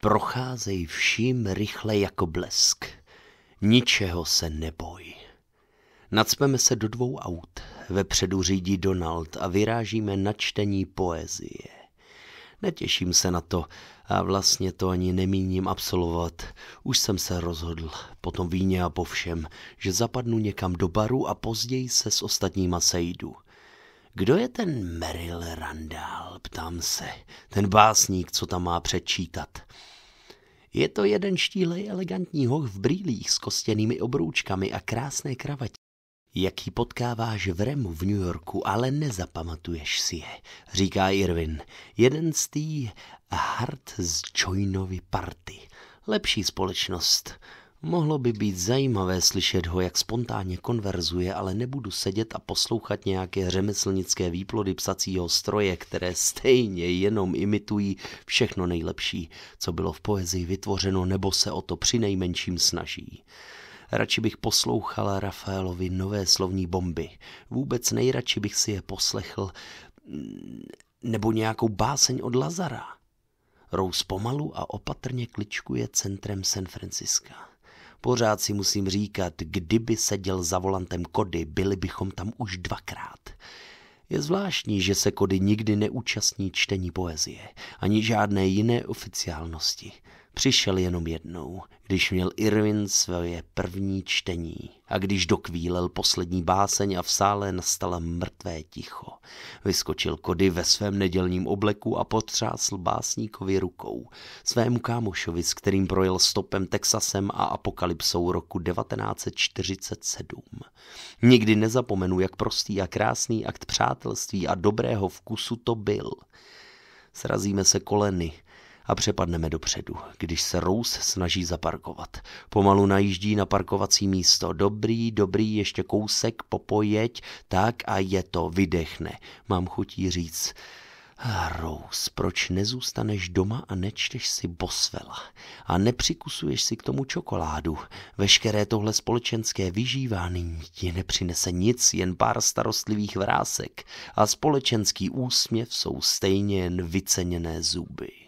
Procházej vším rychle jako blesk. Ničeho se neboj. Nacpeme se do dvou aut. Vepředu řídí Donald a vyrážíme na čtení poezie. Netěším se na to a vlastně to ani nemíním absolvovat. Už jsem se rozhodl, po tom víně a po všem, že zapadnu někam do baru a později se s ostatníma sejdu – kdo je ten Meryl Randall, ptám se, ten básník, co tam má přečítat. Je to jeden štílej elegantní hoch v brýlích s kostěnými obroučkami a krásné kravatě. Jaký potkáváš v Remu v New Yorku, ale nezapamatuješ si je, říká Irvin. Jeden z tý hard z Joinovy party. Lepší společnost. Mohlo by být zajímavé slyšet ho, jak spontánně konverzuje, ale nebudu sedět a poslouchat nějaké řemeslnické výplody psacího stroje, které stejně jenom imitují všechno nejlepší, co bylo v poezii vytvořeno nebo se o to při nejmenším snaží. Radši bych poslouchal Rafaelovi nové slovní bomby. Vůbec nejradši bych si je poslechl mm, nebo nějakou báseň od Lazara. Rous pomalu a opatrně kličkuje centrem San Franciska. Pořád si musím říkat, kdyby seděl za volantem Kody, byli bychom tam už dvakrát. Je zvláštní, že se Kody nikdy neúčastní čtení poezie, ani žádné jiné oficiálnosti. Přišel jenom jednou, když měl Irwin své první čtení a když dokvílel poslední báseň a v sále nastala mrtvé ticho. Vyskočil Kody ve svém nedělním obleku a potřásl básníkovi rukou, svému kámošovi, s kterým projel stopem Texasem a apokalypsou roku 1947. Nikdy nezapomenu, jak prostý a krásný akt přátelství a dobrého vkusu to byl. Srazíme se koleny, a přepadneme dopředu, když se Rous snaží zaparkovat. Pomalu najíždí na parkovací místo. Dobrý, dobrý, ještě kousek, popojeď, tak a je to, vydechne. Mám chutí říct, ah, Rous, proč nezůstaneš doma a nečteš si Bosvela a nepřikusuješ si k tomu čokoládu? Veškeré tohle společenské vyžívání ti nepřinese nic, jen pár starostlivých vrásek a společenský úsměv jsou stejně jen vyceněné zuby.